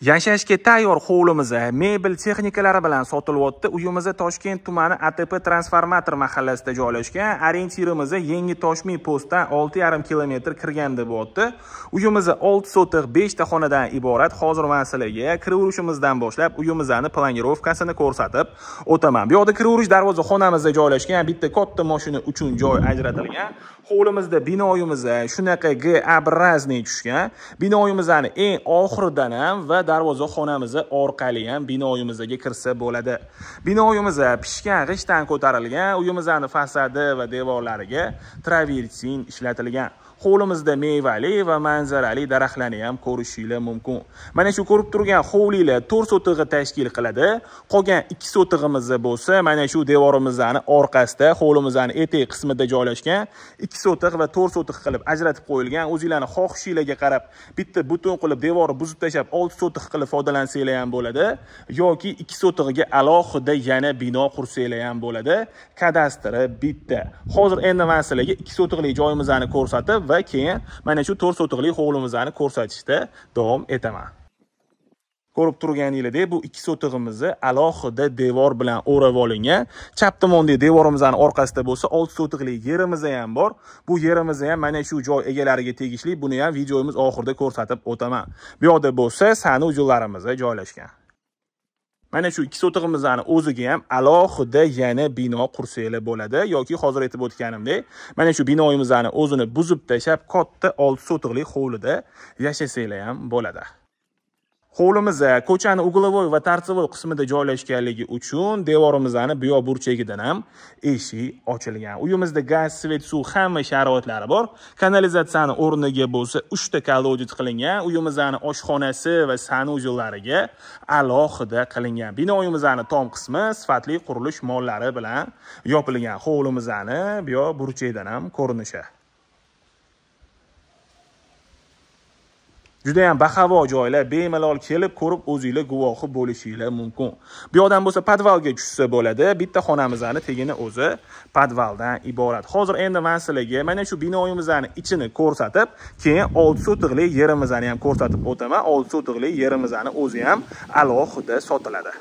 yashashga tayyor hovlimiz eh, mebel texnikalari bilan sotilyapti uyimiz toshkent tumani atp transformator mahallasida joylashgan orientirimiz yangi toshmiy postdan olti yarim kilometr deb bo'lyapti uyimiz olti sotix beshta xonadan iborat hozir man sizlarga kiraverishimizdan boshlab uyimizni planirovkasini ko'rsatib o'taman bu yoqda kiraverish darvoza xonamizda joylashgan bitta katta moshina uchun joy ajratilgan hovlimizda binoyimiz shunaqa g образный tushgan binoyimizni eng oxiridan ham va darvoza xonamizni orqali ham binoyimizga kirsa bo'ladi binoyimiz pishgan g'ishtdan ko'tarilgan uyimizni fasadi va devorlariga travertin ishlatilgan qo'limizda mevali va manzarali daraxtlarni ham ko'rishinglar mumkin mana shu ko'rib turgan hovlilar to'rt sotig'i tashkil qiladi qolgan ikki sotig'imiz bo'lsa mana shu devorimizni orqasida hovlimizni etek qismida joylashgan ikki sotiq va to'rt sotiq qilib ajratib qo'yilgan o'zinglarni xohishinglarga qarab bitta butun qilib devorni buzib tashlab olti sotiq qilib foydalansanglar ham bo'ladi yoki ikki sotig'iga alohida yana bino qursanglar ham bo'ladi kadastri bitta hozir endi man sizlarga ikki sotiqli joyimizni ko'rsatib va keyin mana shu to'rt sotiqli hovlimizni ko'rsatishda davom etaman ko'rib turganingizdek bu ikki sotig'imizni alohida devor bilan o'rab olingan chap tomondagi devorimizni orqasida bo'lsa olti sotiqli yerimiz ham bor bu yerimiz ham mana shu joy egalariga tegishli buni ham videomiz oxirida ko'rsatib o'taman bu yoqda bo'lsa sanu joylarimiz joylashgan mana shu ikkita o'tig'imizni o'ziga ham alohida yana bino qursanglar bo'ladi yoki hozir aytib o'tganimdek mana shu binoyimizni o'zini buzib tashlab katta olti sotiqli hovlida yashasanglar ham bo'ladi hovlimiz ko'chani угловой va tartsevoy qismida joylashganligi uchun devorimizni buyo burchagidan ham eshik ochilgan uyimizda gaz svet suv hamma sharoitlari bor kanalizatsiyani o'rniga bo'lsa 3 ta колодец qilingan uyimizni oshxonasi va sanuzillariga alohida qilingan binoyimizni tom qismi sifatli qurilish mollari bilan yopilgan hovlimizni buyo burchagidan ham ko'rinishi juda yam bahavo joylar bemalol kelib ko'rib o'zinglar guvohi bo'lishinglar mumkin bu yoqdan bo'lsa podvalga tushsa bo'ladi bitta xonamizni tegini o'zi podvaldan iborat hozir endi man sizlarga mana shu binoyimizni ichini ko'rsatib keyin olti sotiqlik yerimizni ham ko'rsatib o'taman olti sotiqlik yerimizni o'zi ham alohida sotiladi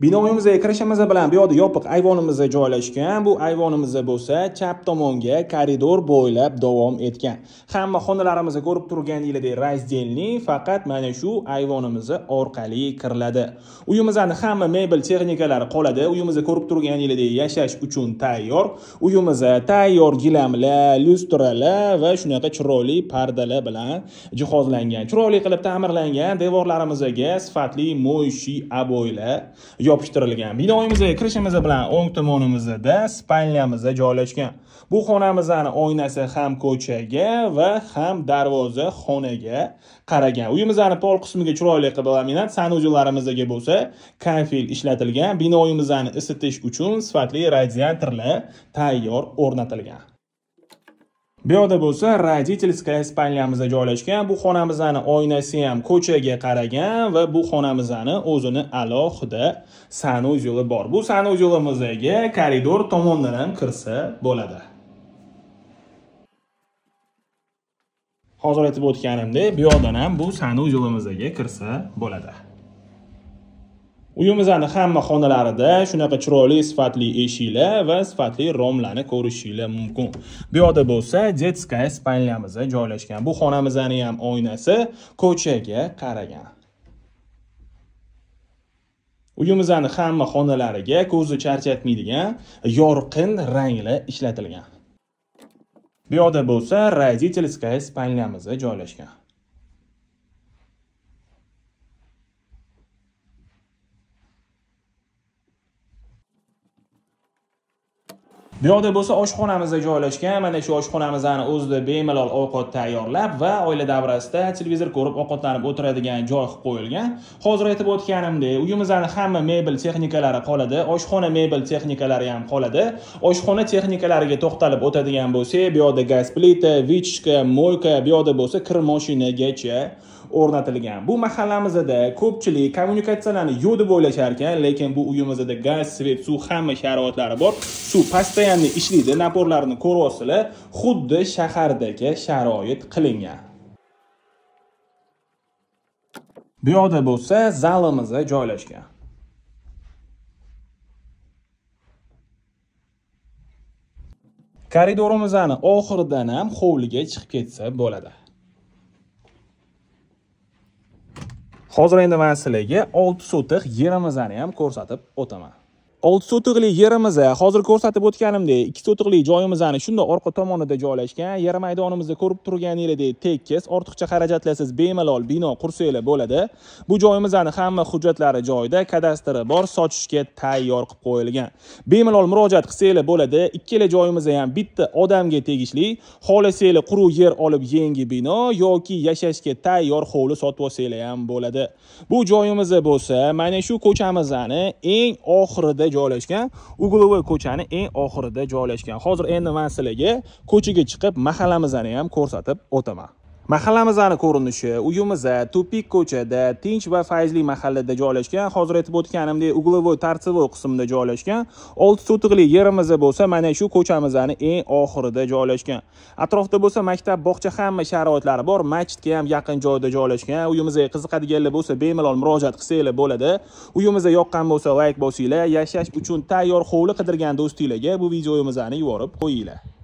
binoyimizga kirishimiz bilan bu yerda yopiq ayvonimiz joylashgan bu ayvonimiz bo'lsa chap tomonga koridor bo'ylab davom etgan hamma xonalarimizni ko'rib turganingizdek, razdelni faqat mana shu ayvonimiz orqali kiriladi uyimizni hamma mebel texnikalari qoladi uyimizni ko'rib turganingizdek, yashash uchun tayyor uyimiz tayyor gilamlar lyustralar va shunaqa chiroyli pardalar bilan jihozlangan chiroyli qilib ta'mirlangan devorlarimizga sifatli mo'yshiy aboylar yopishtirilgan binoyimizga kirishimiz bilan o'ng tomonimizda spalnyamiz joylashgan bu xonamizni oynasi ham ko'chaga va ham darvoza xonaga qaragan uyimizni pol qismiga chiroyli qilib laminat sanuzillarimizga bo'lsa kafel ishlatilgan binoyimizni isitish uchun sifatli radiatorlar tayyor o'rnatilgan bu yoqda bo'lsa родительская spalnyamizda joylashgan bu xonamizni oynasi ham ko'chaga qaragan va bu xonamizni o'zini alohida sanuz yo'li bor bu sanuz yo'limizga koridor tomondan ham kirsa bo'ladi hozir aytib o'tganimdek bu yoqdan ham bu sanuz yo'limizga kirsa bo'ladi uyimizni hamma xonalarida shunaqa chiroyli sifatli eshiklar va sifatli romlarni ko'rishinglar mumkin bu yoqda bo'lsa детская spальняmiz joylashgan bu xonamizni ham oynasi ko'chaga qaragan uyimizni hamma xonalariga ko'zni charchatmaydigan yorqin ranglar ishlatilgan bu yoqda bo'lsa родительская spальняmiz joylashgan bu yoqda bo'lsa oshxonamizda joylashgan mana shu oshxonamizni o'zida bemalol ovqat tayyorlab va oila davrasida televizor ko'rib ovqatlanib o'tiradigan joy qilib qo'yilgan hozir aytib o'tganimdek uyimizni hamma mebel texnikalari qoladi oshxona mebel texnikalari ham qoladi oshxona texnikalariga to'xtalib o'tadigan bo'lsak bu yoqda gaz plita vichka moyka bu yoqda bo'lsa kir mashinagacha o'rnatilgan bu mahallamizda ko'pchilik kommunikatsiyalarni yo'q deb o'ylashar ekan lekin bu uyimizda gaz svet suv hamma sharoitlari bor suv постоянно ishlaydi naporlarni ko'ryapsizlar xuddi shahardagi sharoit qilingan bu yoqda bo'lsa zalimiz joylashgan koridorimizni oxiridan ham hovliga chiqib ketsa bo'ladi hozir endi men sizlarga 6 sotix yerimizni ham ko'rsatib o'taman olti sotiqli yerimiz hozir ko'rsatib o'tganimdek ikki sotiqli joyimizni shunda orqa tomonida joylashgan yer maydonimizda ko'rib turganingizdek tekis ortiqcha xarajatlarsiz bemalol bino qursanglar bo'ladi bu joyimizni hamma hujjatlari joyida kadastri bor sotishga tayyor qilib qo'yilgan bemalol murojaat qilsanglar bo'ladi ikkala joyimiz ham bitta odamga tegishli xohlasanglar quruq yer olib yangi bino yoki yashashga tayyor hovli sotib olsanglar ham bo'ladi bu joyimiz bo'lsa mana shu ko'chamizni eng oxirida oxirida joylashgan uglovoy ko'chani eng oxirida joylashgan hozir endi man sizlarga ko'chaga chiqib mahallamizni ham ko'rsatib o'taman mahallamizni ko'rinishi uyimiz tupik ko'chada tinch va fayzli mahallada joylashgan hozir aytib o'tganimdek uglovoy tartsevoy qismida joylashgan 6 sotiqli yerimiz bo'lsa mana shu ko'chamizni eng oxirida joylashgan atrofda bo'lsa maktab bog'cha hamma sharoitlari bor masjidga ham yaqin joyda joylashgan uyimizga qiziqadiganlar bo'lsa bemalol murojaat qilsanglar bo'ladi uyimizga yoqqan bo'lsa layk bosinglar yashash uchun tayyor hovli qidirgan do'stinglarga bu videomizni yuborib qo'yinglar